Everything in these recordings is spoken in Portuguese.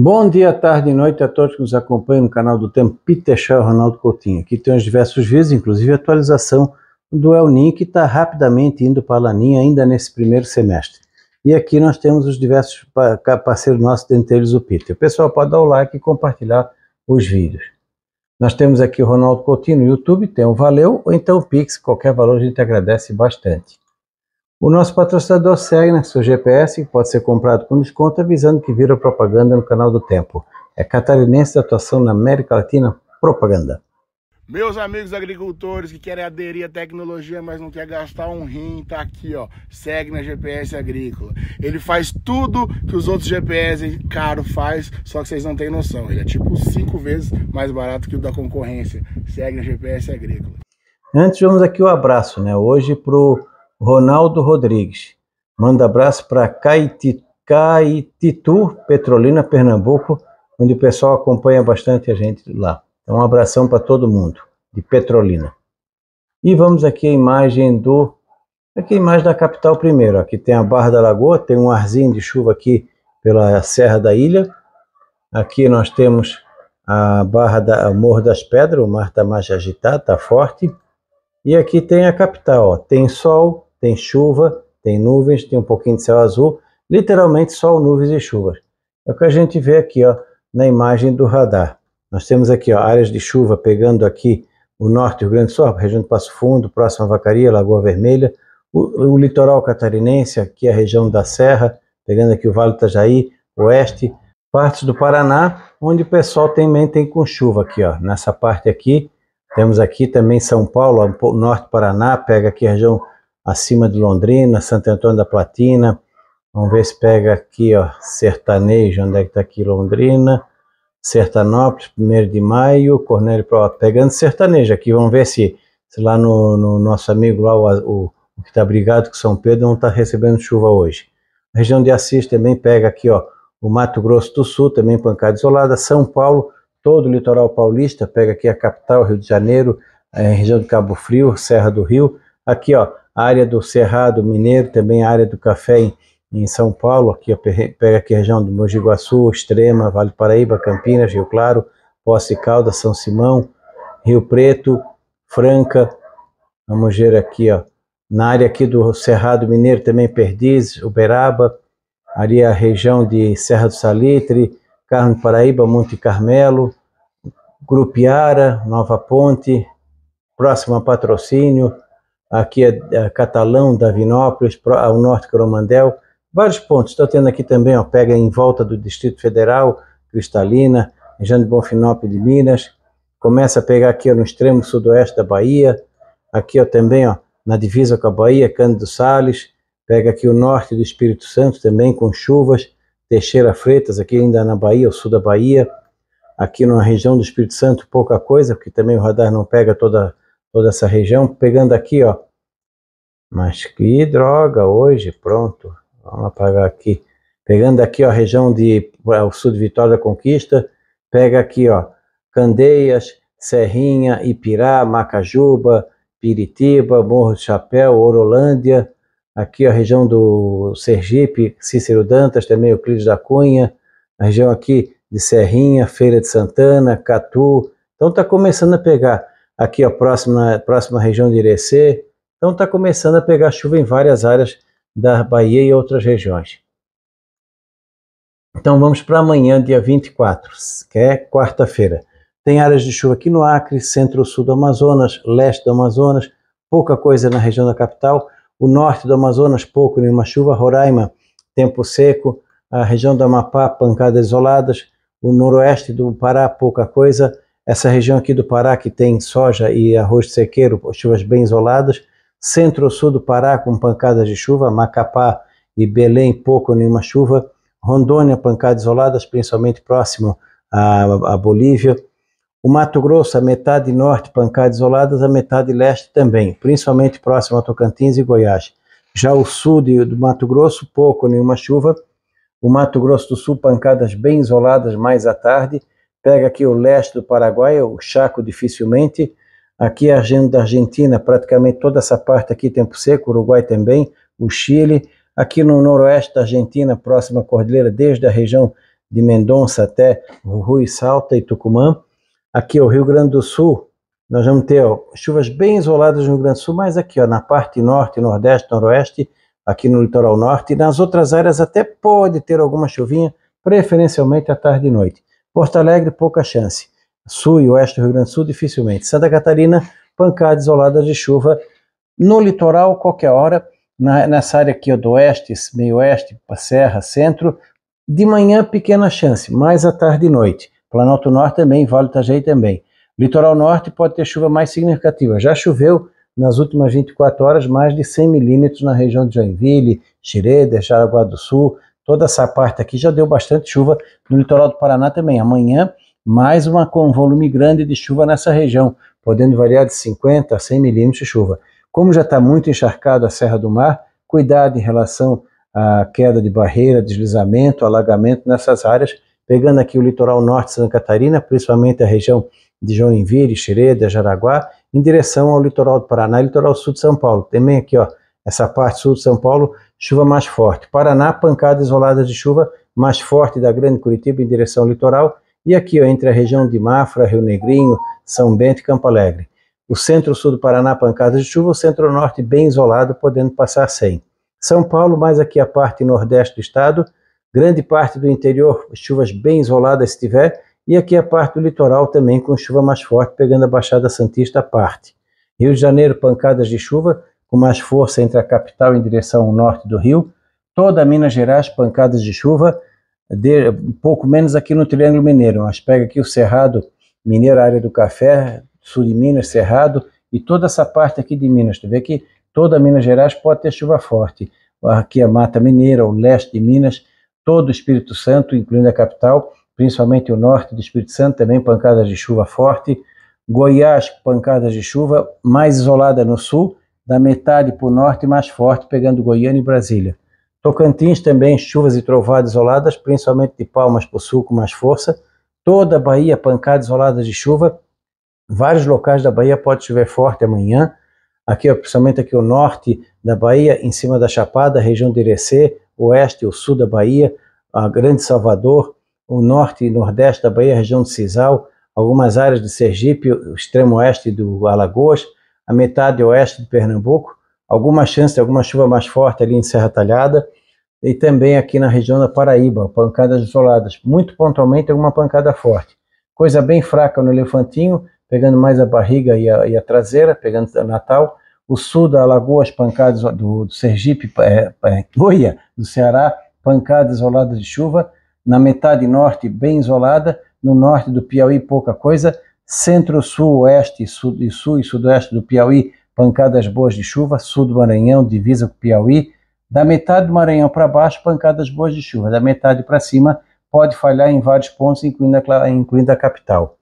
Bom dia, tarde e noite a todos que nos acompanham no canal do Tempo Peter Shaw Ronaldo Coutinho. Aqui tem os diversos vídeos, inclusive atualização do El Ninho, que está rapidamente indo para a Laninha ainda nesse primeiro semestre. E aqui nós temos os diversos parceiros nossos, dentre eles o Peter. O pessoal pode dar o like e compartilhar os vídeos. Nós temos aqui o Ronaldo Coutinho no YouTube, tem o Valeu, ou então o Pix, qualquer valor a gente agradece bastante. O nosso patrocinador segue na né? seu GPS, que pode ser comprado com desconto, avisando que vira propaganda no canal do Tempo. É catarinense da atuação na América Latina Propaganda. Meus amigos agricultores que querem aderir à tecnologia, mas não quer gastar um rim, tá aqui, ó. Segue na GPS Agrícola. Ele faz tudo que os outros GPS caro faz, só que vocês não têm noção. Ele é tipo cinco vezes mais barato que o da concorrência. Segue na GPS Agrícola. Antes vamos aqui o um abraço, né? Hoje pro Ronaldo Rodrigues. Manda abraço para Caetitu, Petrolina, Pernambuco, onde o pessoal acompanha bastante a gente lá. Então, um abração para todo mundo de Petrolina. E vamos aqui a imagem do aqui a imagem da capital primeiro. Aqui tem a Barra da Lagoa, tem um arzinho de chuva aqui pela Serra da Ilha. Aqui nós temos a Barra da Morro das Pedras, o mar está mais agitado, está forte. E aqui tem a capital, ó. tem sol, tem chuva, tem nuvens, tem um pouquinho de céu azul, literalmente só nuvens e chuvas. É o que a gente vê aqui ó, na imagem do radar. Nós temos aqui ó, áreas de chuva pegando aqui o norte do Grande Sul, região do Passo Fundo, próxima à Vacaria, Lagoa Vermelha, o, o, litoral catarinense, aqui a região da Serra, pegando aqui o Vale do Itajaí, oeste, partes do Paraná, onde o pessoal também tem com chuva aqui, ó, nessa parte aqui, temos aqui também São Paulo, norte do Paraná, pega aqui a região acima de Londrina, Santo Antônio da Platina. Vamos ver se pega aqui, ó, Sertanejo, onde é que tá aqui Londrina, Sertanópolis, 1 de maio, Cornélio Pro, pegando Sertanejo aqui, vamos ver se, se lá no, no, nosso amigo lá, o, o, o que tá brigado com São Pedro, não tá recebendo chuva hoje. A região de Assis também pega aqui, ó, o Mato Grosso do Sul, também pancada isolada, São Paulo, todo o litoral paulista, pega aqui a capital, Rio de Janeiro, a região de Cabo Frio, Serra do Rio, Aqui, ó, a área do Cerrado Mineiro, também a área do café em, em São Paulo, aqui, ó, pega aqui a região do Mogi Guaçu, Extrema, Vale Paraíba, Campinas, Rio Claro, Posse Caldas, São Simão, Rio Preto, Franca, vamos ver aqui, ó, na área aqui do Cerrado Mineiro também Perdiz, Uberaba, ali a região de Serra do Salitre, Carmo Paraíba, Monte Carmelo, Grupiara, Nova Ponte, próximo a Patrocínio, aqui é, é, Catalão, Davinópolis, ao norte Coromandel, vários pontos. Estou tendo aqui também, ó, pega em volta do Distrito Federal, Cristalina, Jane Bonfinópolis de Minas, começa a pegar aqui ó, no extremo sudoeste da Bahia, aqui ó, também ó, na divisa com a Bahia, Cândido Sales, pega aqui o norte do Espírito Santo também com chuvas, Teixeira Freitas aqui ainda na Bahia, o sul da Bahia, aqui na região do Espírito Santo pouca coisa, porque também o radar não pega toda a toda essa região, pegando aqui, ó. Mas que droga, hoje, pronto, vamos apagar aqui. Pegando aqui, ó, a região de é, o sul de Vitória da Conquista, pega aqui, ó, Candeias, Serrinha, Ipirá, Macajuba, Piritiba, Morro do Chapéu, Orolândia, aqui a região do Sergipe, Cícero Dantas, também Euclides da Cunha, a região aqui de Serrinha, Feira de Santana, Catu, então está começando a pegar aqui ó, próximo, na próxima região de Irecê. Então está começando a pegar chuva em várias áreas da Bahia e outras regiões. Então vamos para amanhã, dia 24, que é quarta-feira. Tem áreas de chuva aqui no Acre, centro-sul do Amazonas, leste do Amazonas, pouca coisa na região da capital. O norte do Amazonas, pouco, nenhuma chuva. Roraima, tempo seco. A região do Amapá, pancadas isoladas. O noroeste do Pará, pouca coisa essa região aqui do Pará que tem soja e arroz de sequeiro, chuvas bem isoladas, centro-sul do Pará com pancadas de chuva, Macapá e Belém pouco nenhuma chuva, Rondônia pancadas isoladas, principalmente próximo à, à Bolívia, o Mato Grosso, a metade norte pancadas isoladas, a metade leste também, principalmente próximo a Tocantins e Goiás. Já o sul de, do Mato Grosso, pouco nenhuma chuva, o Mato Grosso do Sul pancadas bem isoladas mais à tarde, pega aqui o leste do Paraguai, o Chaco dificilmente, aqui a agenda da Argentina, praticamente toda essa parte aqui, tempo seco, Uruguai também, o Chile, aqui no noroeste da Argentina, próxima à cordilheira, desde a região de Mendonça até Rui, Salta e Tucumã, aqui o Rio Grande do Sul, nós vamos ter ó, chuvas bem isoladas no Rio Grande do Sul, mas aqui ó, na parte norte, nordeste, noroeste, aqui no litoral norte, e nas outras áreas até pode ter alguma chuvinha, preferencialmente à tarde e noite. Porto Alegre, pouca chance. Sul e oeste do Rio Grande do Sul, dificilmente. Santa Catarina, pancadas isoladas de chuva. No litoral, qualquer hora, na, nessa área aqui do oeste, meio-oeste, serra, centro, de manhã, pequena chance, mais à tarde e noite. Planalto Norte também, Vale do Itajaí também. Litoral Norte pode ter chuva mais significativa. Já choveu nas últimas 24 horas mais de 100 milímetros na região de Joinville, Xireda, Jaraguá do Sul, toda essa parte aqui já deu bastante chuva no litoral do Paraná também. Amanhã, mais uma com volume grande de chuva nessa região, podendo variar de 50 a 100 milímetros de chuva. Como já está muito encharcado a Serra do Mar, cuidado em relação à queda de barreira, deslizamento, alagamento nessas áreas, pegando aqui o litoral norte de Santa Catarina, principalmente a região de Joinville, Xereda, Jaraguá, em direção ao litoral do Paraná e litoral sul de São Paulo. Também aqui, ó, essa parte sul de São Paulo, chuva mais forte. Paraná, pancadas isoladas de chuva mais forte da Grande Curitiba em direção ao litoral. E aqui, ó, entre a região de Mafra, Rio Negrinho, São Bento e Campo Alegre. O centro-sul do Paraná, pancadas de chuva, o centro-norte bem isolado, podendo passar sem. São Paulo, mais aqui a parte nordeste do estado, grande parte do interior, chuvas bem isoladas se tiver, e aqui a parte do litoral também com chuva mais forte, pegando a Baixada Santista à parte. Rio de Janeiro, pancadas de chuva, com mais força entre a capital em direção ao norte do Rio, toda Minas Gerais, pancadas de chuva, de, um pouco menos aqui no Triângulo Mineiro, mas pega aqui o Cerrado Mineiro, a área do café, sul de Minas, Cerrado, e toda essa parte aqui de Minas. Tu vê que toda Minas Gerais pode ter chuva forte. Aqui a Mata Mineira, o leste de Minas, todo o Espírito Santo, incluindo a capital, principalmente o norte do Espírito Santo, também pancadas de chuva forte. Goiás, pancadas de chuva, mais isolada no sul, da metade para o norte mais forte, pegando Goiânia e Brasília. Tocantins também, chuvas e trovadas isoladas, principalmente de Palmas para o sul com mais força. Toda a Bahia, pancadas isoladas de chuva. Vários locais da Bahia pode chover forte amanhã. Aqui, principalmente aqui o norte da Bahia, em cima da Chapada, região de Irecê, oeste e o sul da Bahia, a Grande Salvador, o norte e nordeste da Bahia, região de Cisal, algumas áreas de Sergipe, o extremo oeste do Alagoas, a metade oeste de Pernambuco, alguma chance de alguma chuva mais forte ali em Serra Talhada e também aqui na região da Paraíba, pancadas isoladas, muito pontualmente alguma pancada forte. Coisa bem fraca no Elefantinho, pegando mais a barriga e a, e a traseira, pegando a Natal. O sul da Lagoa, as pancadas do, do Sergipe, é, é, do Ceará, pancadas isoladas de chuva. Na metade norte, bem isolada. No norte do Piauí, pouca coisa centro, sul, oeste e sul, e sul e sudoeste do Piauí, pancadas boas de chuva, sul do Maranhão, divisa com o Piauí, da metade do Maranhão para baixo, pancadas boas de chuva, da metade para cima, pode falhar em vários pontos, incluindo a, incluindo a capital.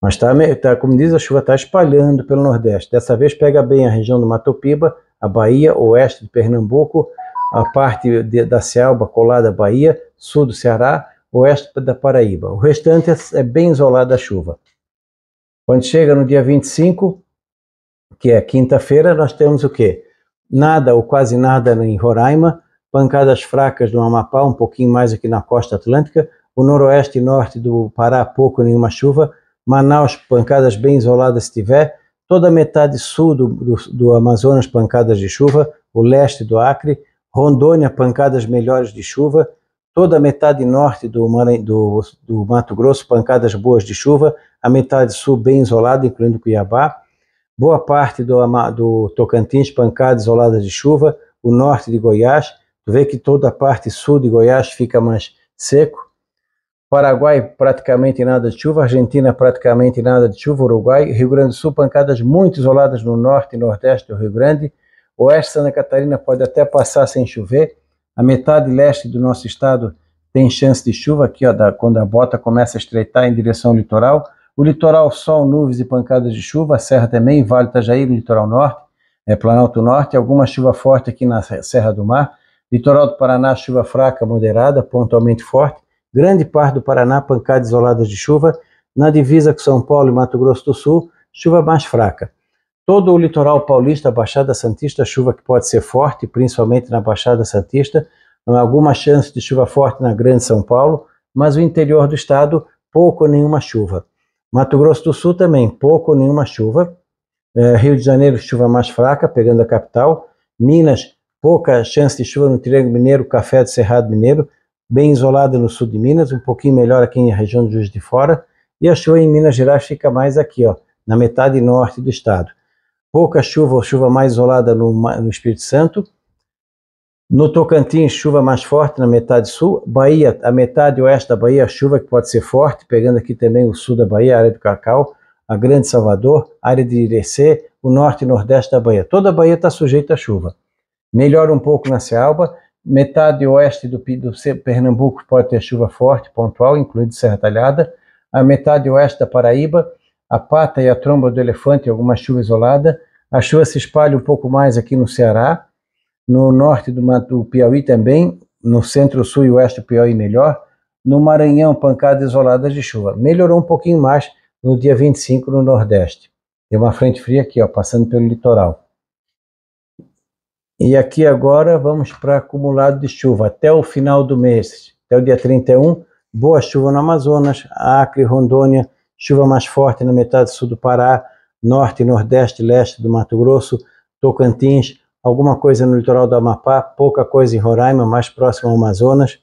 Mas tá, tá, como diz, a chuva está espalhando pelo Nordeste. Dessa vez pega bem a região do Mato Piba, a Bahia, oeste de Pernambuco, a parte de, da Selva colada à Bahia, sul do Ceará, oeste da Paraíba. O restante é, é bem isolado da chuva. Quando chega no dia 25, que é quinta-feira, nós temos o quê? Nada ou quase nada em Roraima, pancadas fracas no Amapá, um pouquinho mais aqui na costa atlântica, o noroeste e norte do Pará, pouco nenhuma chuva, Manaus, pancadas bem isoladas se tiver, toda a metade sul do, do, do Amazonas, pancadas de chuva, o leste do Acre, Rondônia, pancadas melhores de chuva, Toda a metade norte do, do, do, Mato Grosso, pancadas boas de chuva, a metade sul bem isolada, incluindo Cuiabá, boa parte do, do Tocantins, pancadas isoladas de chuva, o norte de Goiás, tu vê que toda a parte sul de Goiás fica mais seco, Paraguai praticamente nada de chuva, Argentina praticamente nada de chuva, Uruguai, Rio Grande do Sul pancadas muito isoladas no norte e nordeste do Rio Grande, oeste Santa Catarina pode até passar sem chover, a metade leste do nosso estado tem chance de chuva aqui, ó, da, quando a bota começa a estreitar em direção ao litoral. O litoral, sol, nuvens e pancadas de chuva, a serra também, Vale Itajaí, litoral norte, é, Planalto Norte, alguma chuva forte aqui na Serra do Mar. Litoral do Paraná, chuva fraca, moderada, pontualmente forte. Grande parte do Paraná, pancadas isoladas de chuva. Na divisa com São Paulo e Mato Grosso do Sul, chuva mais fraca. Todo o litoral paulista, Baixada Santista, chuva que pode ser forte, principalmente na Baixada Santista, alguma chance de chuva forte na Grande São Paulo, mas o interior do estado, pouco ou nenhuma chuva. Mato Grosso do Sul também, pouco ou nenhuma chuva. É, Rio de Janeiro, chuva mais fraca, pegando a capital. Minas, pouca chance de chuva no Triângulo Mineiro, Café do Cerrado Mineiro, bem isolada no sul de Minas, um pouquinho melhor aqui na região de Juiz de Fora. E a chuva em Minas Gerais fica mais aqui, ó, na metade norte do estado pouca chuva, chuva mais isolada no, no Espírito Santo. No Tocantins, chuva mais forte na metade sul. Bahia, a metade oeste da Bahia, chuva que pode ser forte, pegando aqui também o sul da Bahia, a área do Cacau, a Grande Salvador, a área de Irecê, o norte e nordeste da Bahia. Toda a Bahia está sujeita a chuva. Melhora um pouco na Cealba, metade oeste do, do Pernambuco pode ter chuva forte, pontual, incluindo Serra Talhada, a metade oeste da Paraíba, a pata e a tromba do elefante, alguma chuva isolada. A chuva se espalha um pouco mais aqui no Ceará, no norte do, Piauí também, no centro-sul e oeste do Piauí melhor. No Maranhão, pancadas isoladas de chuva. Melhorou um pouquinho mais no dia 25 no Nordeste. Tem uma frente fria aqui, ó, passando pelo litoral. E aqui agora vamos para acumulado de chuva até o final do mês, até o dia 31. Boa chuva no Amazonas, Acre, Rondônia, Chuva mais forte na metade sul do Pará, norte, nordeste, leste do Mato Grosso, Tocantins, alguma coisa no litoral do Amapá, pouca coisa em Roraima, mais próximo ao Amazonas.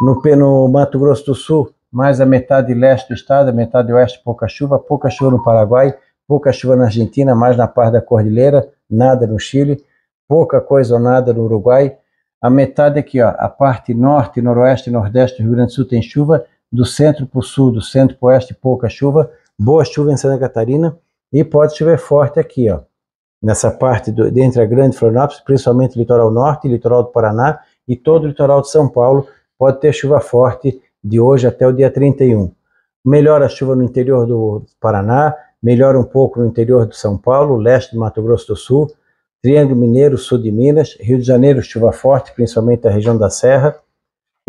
No, no Mato Grosso do Sul, mais a metade leste do estado, a metade oeste, pouca chuva, pouca chuva no Paraguai, pouca chuva na Argentina, mais na parte da cordilheira, nada no Chile, pouca coisa ou nada no Uruguai. A metade aqui, ó, a parte norte, noroeste e nordeste do Rio Grande do Sul tem chuva, do centro para o sul, do centro para o oeste, pouca chuva, boa chuva em Santa Catarina e pode chover forte aqui, ó, nessa parte do, entre a Grande Florianópolis, principalmente o litoral norte, litoral do Paraná e todo o litoral de São Paulo, pode ter chuva forte de hoje até o dia 31. Melhora a chuva no interior do Paraná, melhora um pouco no interior de São Paulo, leste do Mato Grosso do Sul, Triângulo Mineiro, sul de Minas, Rio de Janeiro, chuva forte, principalmente na região da Serra,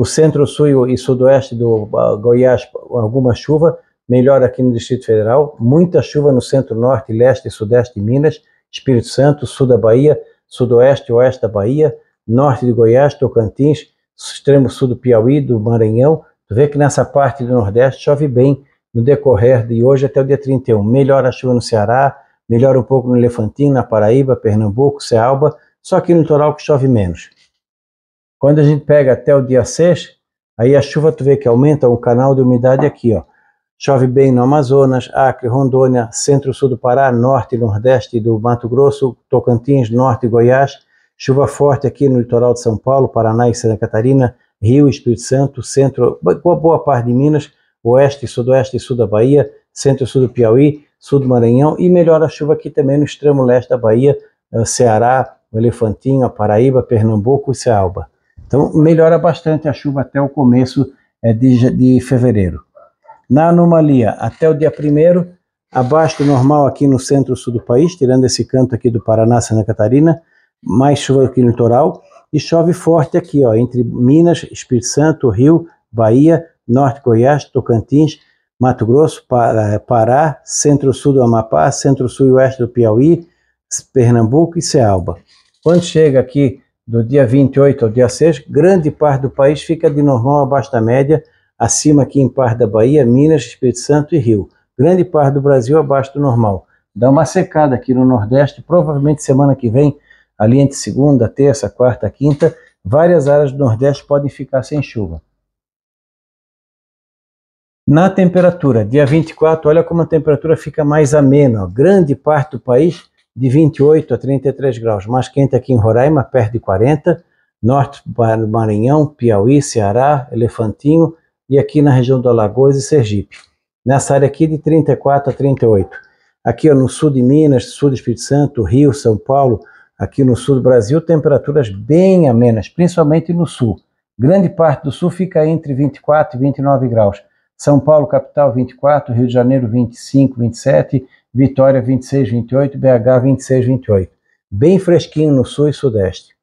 o centro-sul e sudoeste do ah, Goiás, alguma chuva, melhor aqui no Distrito Federal, muita chuva no centro-norte, leste e sudeste de Minas, Espírito Santo, sul da Bahia, sudoeste e oeste da Bahia, norte de Goiás, Tocantins, extremo sul do Piauí, do Maranhão. Tu vê que nessa parte do Nordeste chove bem no decorrer de hoje até o dia 31. Melhora a chuva no Ceará, melhora um pouco no Elefantino, na Paraíba, Pernambuco, Cealba, só aqui no litoral que chove menos. Quando a gente pega até o dia 6, aí a chuva tu vê que aumenta o canal de umidade aqui, ó. Chove bem no Amazonas, Acre, Rondônia, centro-sul do Pará, norte e nordeste do Mato Grosso, Tocantins, norte e Goiás. Chuva forte aqui no litoral de São Paulo, Paraná e Santa Catarina, Rio, Espírito Santo, centro, boa, boa parte de Minas, oeste, sudoeste e sul da Bahia, centro-sul do Piauí, sul do Maranhão e melhora a chuva aqui também no extremo leste da Bahia, eh, Ceará, Elefantinho, Paraíba, Pernambuco e Cealba. Então melhora bastante a chuva até o começo é, de, de fevereiro. Na anomalia, até o dia 1 abaixo do normal aqui no centro-sul do país, tirando esse canto aqui do Paraná, Santa Catarina, mais chuva aqui no litoral, e chove forte aqui, ó, entre Minas, Espírito Santo, Rio, Bahia, Norte Goiás, Tocantins, Mato Grosso, eh, Pará, Centro-Sul do Amapá, Centro-Sul e Oeste do Piauí, Pernambuco e Ceará. Quando chega aqui do dia 28 ao dia 6, grande parte do país fica de normal abaixo da média, acima aqui em parte da Bahia, Minas, Espírito Santo e Rio. Grande parte do Brasil abaixo do normal. Dá uma secada aqui no Nordeste, provavelmente semana que vem, ali entre segunda, terça, quarta, quinta, várias áreas do Nordeste podem ficar sem chuva. Na temperatura, dia 24, olha como a temperatura fica mais amena. Ó. Grande parte do país de 28 a 33 graus, mais quente aqui em Roraima, perto de 40, norte do Maranhão, Piauí, Ceará, Elefantinho e aqui na região do Alagoas e Sergipe. Nessa área aqui de 34 a 38. Aqui ó, no sul de Minas, sul do Espírito Santo, Rio, São Paulo, aqui no sul do Brasil, temperaturas bem amenas, principalmente no sul. Grande parte do sul fica entre 24 e 29 graus. São Paulo, capital, 24, Rio de Janeiro, 25, 27 Vitória 26-28, BH 26-28, Bem fresquinho no sul e sudeste.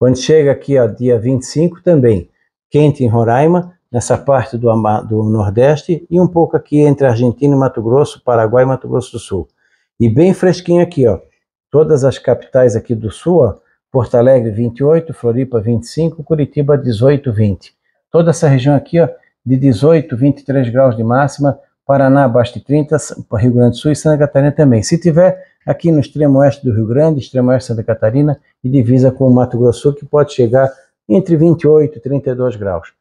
Quando chega aqui ao dia 25 também, quente em Roraima, nessa parte do, do nordeste e um pouco aqui entre Argentina e Mato Grosso, Paraguai e Mato Grosso do Sul. E bem fresquinho aqui, ó. Todas as capitais aqui do sul, ó, Porto Alegre 28, Floripa 25, Curitiba 18, 20. Toda essa região aqui, ó, de 18, 23 graus de máxima, Paraná abaixo de 30, Rio Grande do Sul e Santa Catarina também. Se tiver aqui no extremo oeste do Rio Grande, extremo oeste de Santa Catarina e divisa com o Mato Grosso, que pode chegar entre 28 e 32 graus.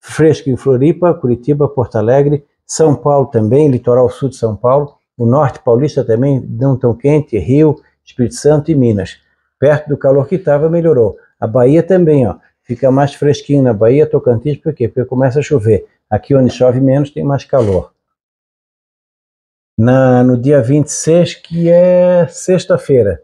Fresco em Floripa, Curitiba, Porto Alegre, São Paulo também, litoral sul de São Paulo, o norte paulista também não tão quente, Rio, Espírito Santo e Minas. Perto do calor que estava, melhorou. A Bahia também, ó, fica mais fresquinho na Bahia, Tocantins, por quê? Porque começa a chover. Aqui onde chove menos tem mais calor na, no dia 26, que é sexta-feira.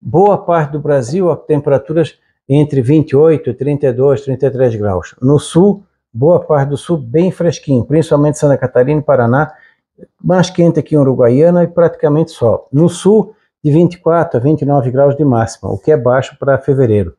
Boa parte do Brasil, a temperaturas entre 28, 32, 33 graus. No sul, boa parte do sul bem fresquinho, principalmente Santa Catarina e Paraná, mais quente aqui em Uruguaiana e praticamente sol. No sul, de 24 a 29 graus de máxima, o que é baixo para fevereiro.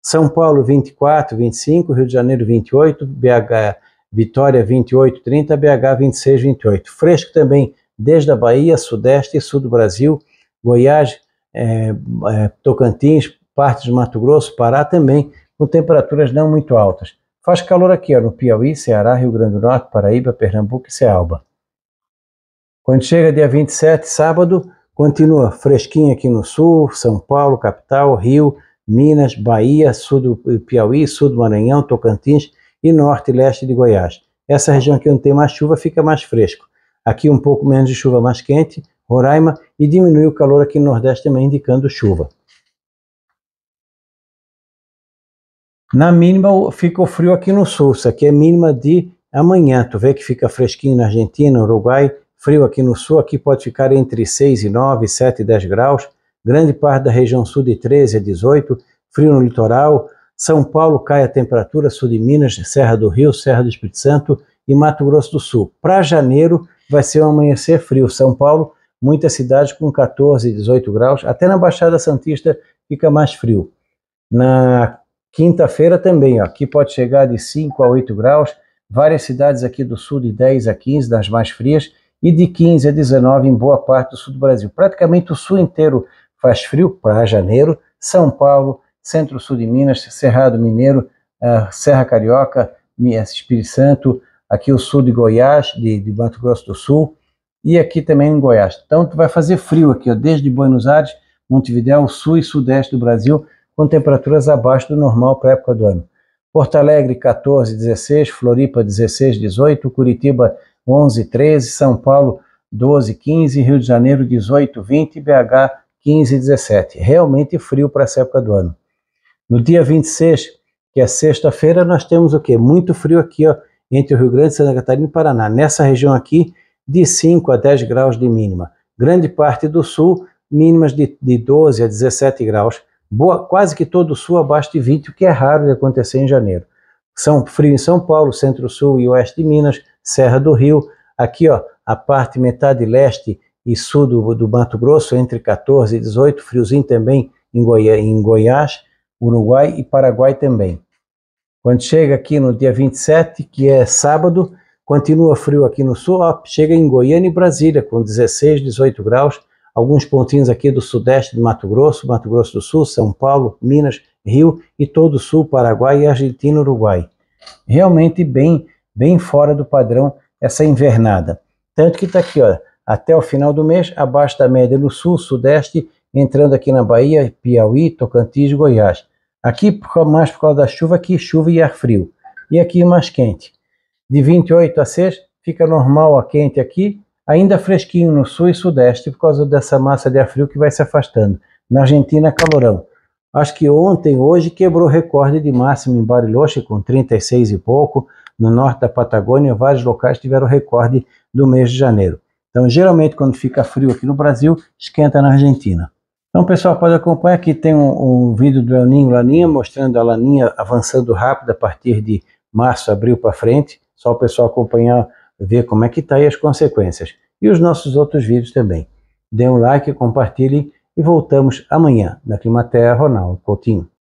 São Paulo 24, 25, Rio de Janeiro 28, BH Vitória 28, 30, BH 26, 28. Fresco também desde a Bahia, Sudeste e Sul do Brasil, Goiás, é, é, Tocantins, partes do Mato Grosso, Pará também, com temperaturas não muito altas. Faz calor aqui ó, no Piauí, Ceará, Rio Grande do Norte, Paraíba, Pernambuco e Cealba. Quando chega dia 27, sábado, continua fresquinho aqui no sul, São Paulo, capital, Rio, Minas, Bahia, sul do eh, Piauí, sul do Maranhão, Tocantins e norte e leste de Goiás. Essa região aqui onde tem mais chuva fica mais fresco. Aqui um pouco menos de chuva mais quente, Roraima, e diminuiu o calor aqui no Nordeste também, indicando chuva. Na mínima ficou frio aqui no sul, isso aqui é mínima de amanhã. Tu vê que fica fresquinho na Argentina, Uruguai, frio aqui no sul, aqui pode ficar entre 6 e 9, 7 e 10 graus. Grande parte da região sul de 13 a 18, frio no litoral. São Paulo cai a temperatura, sul de Minas, Serra do Rio, Serra do Espírito Santo e Mato Grosso do Sul. Para janeiro, vai ser um amanhecer frio. São Paulo, muitas cidades com 14, 18 graus, até na Baixada Santista fica mais frio. Na quinta-feira também, ó, aqui pode chegar de 5 a 8 graus, várias cidades aqui do sul de 10 a 15, das mais frias, e de 15 a 19 em boa parte do sul do Brasil. Praticamente o sul inteiro faz frio para janeiro, São Paulo, centro-sul de Minas, Cerrado Mineiro, ah, Serra Carioca, Espírito Santo, aqui o sul de Goiás, de, de Mato Grosso do Sul, e aqui também em Goiás. Então vai fazer frio aqui, ó, desde Buenos Aires, Montevideo, sul e sudeste do Brasil, com temperaturas abaixo do normal para a época do ano. Porto Alegre 14, 16, Floripa 16, 18, Curitiba 11, 13, São Paulo 12, 15, Rio de Janeiro 18, 20 e BH 15, 17. Realmente frio para essa época do ano. No dia 26, que é sexta-feira, nós temos o quê? Muito frio aqui, ó, entre o Rio Grande, Santa Catarina e Paraná. Nessa região aqui, de 5 a 10 graus de mínima. Grande parte do sul, mínimas de, de 12 a 17 graus. Boa, quase que todo o sul abaixo de 20, o que é raro de acontecer em janeiro. São frio em São Paulo, centro-sul e oeste de Minas, Serra do Rio. Aqui, ó, a parte metade leste e sul do, do Mato Grosso, entre 14 e 18, friozinho também em, Goi em Goiás, Uruguai e Paraguai também. Quando chega aqui no dia 27, que é sábado, continua frio aqui no sul, ó, chega em Goiânia e Brasília com 16, 18 graus, alguns pontinhos aqui do sudeste de Mato Grosso, Mato Grosso do Sul, São Paulo, Minas, Rio e todo o sul, Paraguai e Argentina, Uruguai. Realmente bem, bem fora do padrão essa invernada. Tanto que está aqui, ó, até o final do mês, abaixo da média no sul, sudeste, entrando aqui na Bahia, Piauí, Tocantins e Goiás. Aqui mais por causa da chuva, aqui chuva e ar frio. E aqui mais quente. De 28 a 6 fica normal a quente aqui, ainda fresquinho no sul e sudeste por causa dessa massa de ar frio que vai se afastando. Na Argentina, calorão. Acho que ontem, hoje, quebrou recorde de máximo em Bariloche com 36 e pouco. No norte da Patagônia, vários locais tiveram recorde do mês de janeiro. Então, geralmente, quando fica frio aqui no Brasil, esquenta na Argentina. Então, pessoal pode acompanhar Aqui tem um, um, vídeo do El Ninho Laninha mostrando a Laninha avançando rápido a partir de março, abril para frente. Só o pessoal acompanhar, ver como é que está e as consequências. E os nossos outros vídeos também. Dê um like, compartilhe e voltamos amanhã na Climaterra, Ronaldo Coutinho.